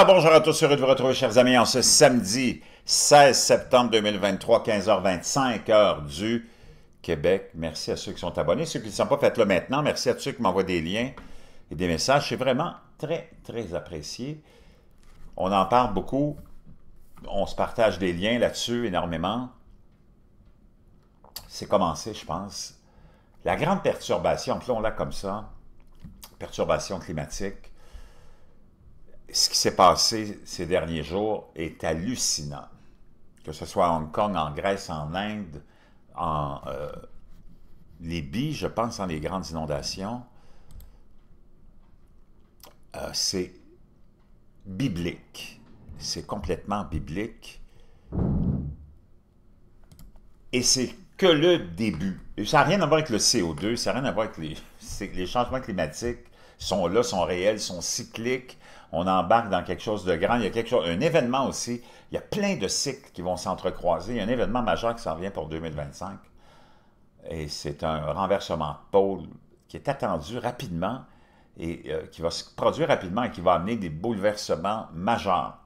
Ah, bonjour à tous, heureux de vous retrouver, chers amis, en ce samedi 16 septembre 2023, 15h25, heure du Québec. Merci à ceux qui sont abonnés. Ceux qui ne sont pas, faites-le maintenant. Merci à tous ceux qui m'envoient des liens et des messages. C'est vraiment très, très apprécié. On en parle beaucoup. On se partage des liens là-dessus énormément. C'est commencé, je pense. La grande perturbation, l'on a comme ça, perturbation climatique, ce qui s'est passé ces derniers jours est hallucinant. Que ce soit à Hong Kong, en Grèce, en Inde, en euh, Libye, je pense, dans les grandes inondations, euh, c'est biblique. C'est complètement biblique. Et c'est que le début. Ça n'a rien à voir avec le CO2, ça n'a rien à voir avec les changements climatiques sont là, sont réels, sont cycliques. On embarque dans quelque chose de grand. Il y a quelque chose, un événement aussi. Il y a plein de cycles qui vont s'entrecroiser. Il y a un événement majeur qui s'en vient pour 2025. Et c'est un renversement de pôle qui est attendu rapidement et euh, qui va se produire rapidement et qui va amener des bouleversements majeurs.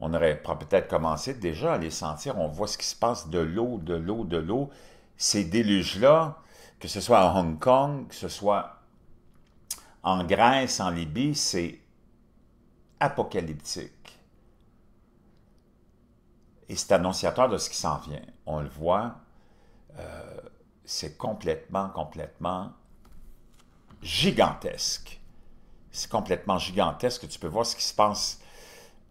On aurait peut-être commencé déjà à les sentir. On voit ce qui se passe de l'eau, de l'eau, de l'eau. Ces déluges-là, que ce soit à Hong Kong, que ce soit en Grèce, en Libye, c'est apocalyptique. Et c'est annonciateur de ce qui s'en vient. On le voit, euh, c'est complètement, complètement gigantesque. C'est complètement gigantesque. Tu peux voir ce qui se passe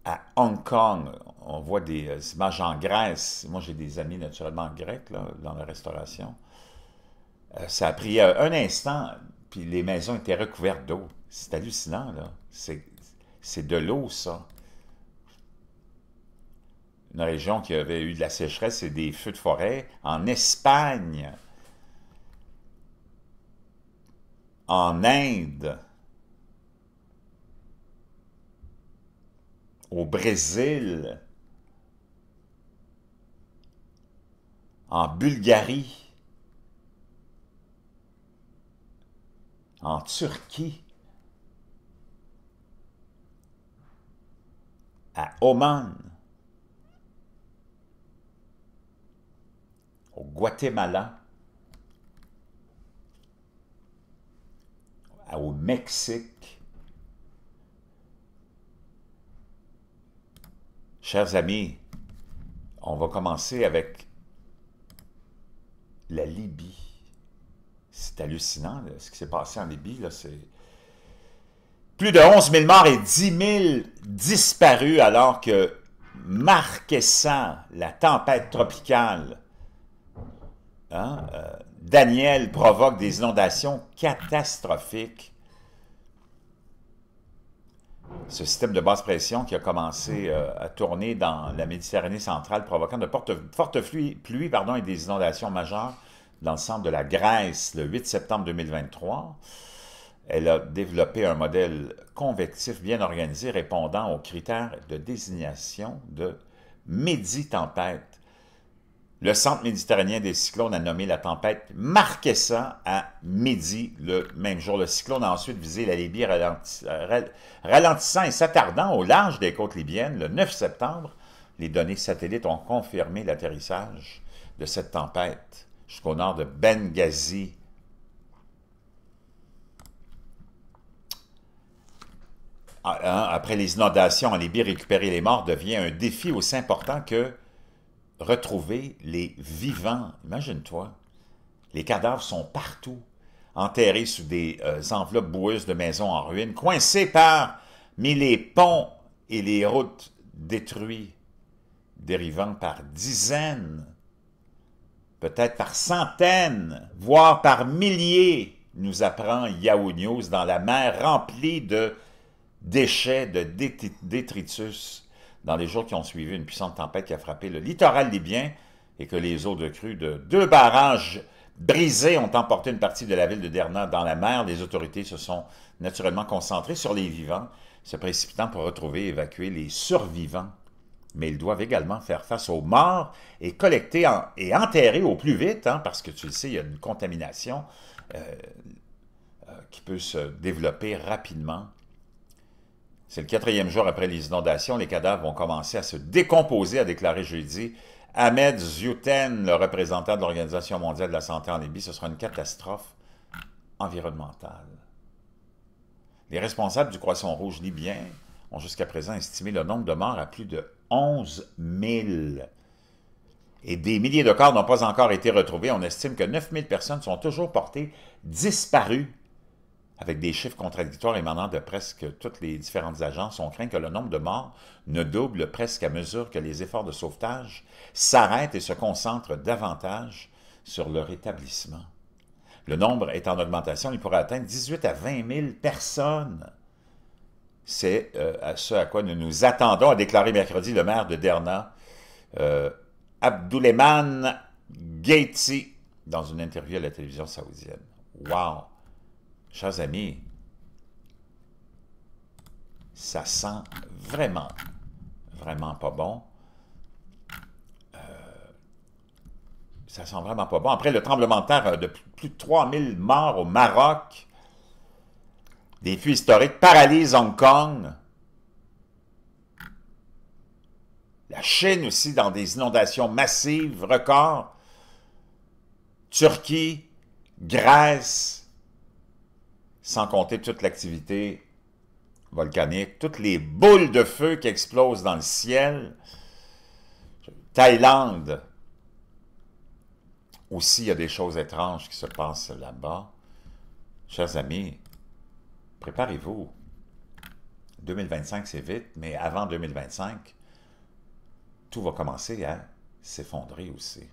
à Hong Kong. On voit des euh, images en Grèce. Moi, j'ai des amis naturellement grecs là, dans la restauration. Euh, ça a pris un instant puis les maisons étaient recouvertes d'eau. C'est hallucinant, là. C'est de l'eau, ça. Une région qui avait eu de la sécheresse et des feux de forêt en Espagne, en Inde, au Brésil, en Bulgarie. en Turquie, à Oman, au Guatemala, au Mexique. Chers amis, on va commencer avec la Libye c'est hallucinant ce qui s'est passé en Libye. c'est plus de 11 000 morts et 10 000 disparus alors que marquessant la tempête tropicale, hein, euh, Daniel provoque des inondations catastrophiques. Ce système de basse pression qui a commencé euh, à tourner dans la Méditerranée centrale, provoquant de fortes, pluies, et des inondations majeures dans de la Grèce le 8 septembre 2023. Elle a développé un modèle convectif bien organisé répondant aux critères de désignation de tempête. Le Centre méditerranéen des cyclones a nommé la tempête Marquesa à midi le même jour. Le cyclone a ensuite visé la Libye ralentissant et s'attardant au large des côtes libyennes le 9 septembre. Les données satellites ont confirmé l'atterrissage de cette tempête jusqu'au nord de Benghazi. Ah, hein, après les inondations en Libye, récupérer les morts devient un défi aussi important que retrouver les vivants. Imagine-toi, les cadavres sont partout, enterrés sous des euh, enveloppes boueuses de maisons en ruine, coincés par, mais les ponts et les routes détruits, dérivant par dizaines peut-être par centaines, voire par milliers, nous apprend Yahoo News, dans la mer remplie de déchets, de détritus, dans les jours qui ont suivi une puissante tempête qui a frappé le littoral libyen et que les eaux de crue de deux barrages brisés ont emporté une partie de la ville de Derna dans la mer. Les autorités se sont naturellement concentrées sur les vivants, se précipitant pour retrouver et évacuer les survivants mais ils doivent également faire face aux morts et collecter et enterrer au plus vite, hein, parce que tu le sais, il y a une contamination euh, euh, qui peut se développer rapidement. C'est le quatrième jour après les inondations, les cadavres vont commencer à se décomposer, a déclaré jeudi Ahmed Ziouten, le représentant de l'Organisation mondiale de la santé en Libye. Ce sera une catastrophe environnementale. Les responsables du Croissant rouge libyen ont jusqu'à présent estimé le nombre de morts à plus de 11 000. Et des milliers de corps n'ont pas encore été retrouvés. On estime que 9 000 personnes sont toujours portées disparues, avec des chiffres contradictoires émanant de presque toutes les différentes agences. On craint que le nombre de morts ne double presque à mesure que les efforts de sauvetage s'arrêtent et se concentrent davantage sur leur établissement. Le nombre est en augmentation, il pourrait atteindre 18 000 à 20 000 personnes c'est euh, à ce à quoi nous nous attendons, a déclaré mercredi le maire de Derna, euh, Abdouleman Gaiti, dans une interview à la télévision saoudienne. Wow! Chers amis, ça sent vraiment, vraiment pas bon. Euh, ça sent vraiment pas bon. Après le tremblement de terre de plus de 3000 morts au Maroc, des fuites historiques paralysent Hong Kong. La Chine aussi dans des inondations massives, records. Turquie, Grèce, sans compter toute l'activité volcanique, toutes les boules de feu qui explosent dans le ciel. Thaïlande, aussi il y a des choses étranges qui se passent là-bas. Chers amis, préparez-vous. 2025, c'est vite, mais avant 2025, tout va commencer à s'effondrer aussi.